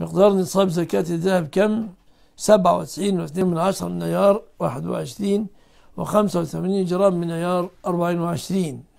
مقدار نصاب زكاة الذهب كم؟ سبعة وتسعين واثنين من عشرة من عيار واحد وعشرين وخمسة وثمانين جرام من عيار أربعين وعشرين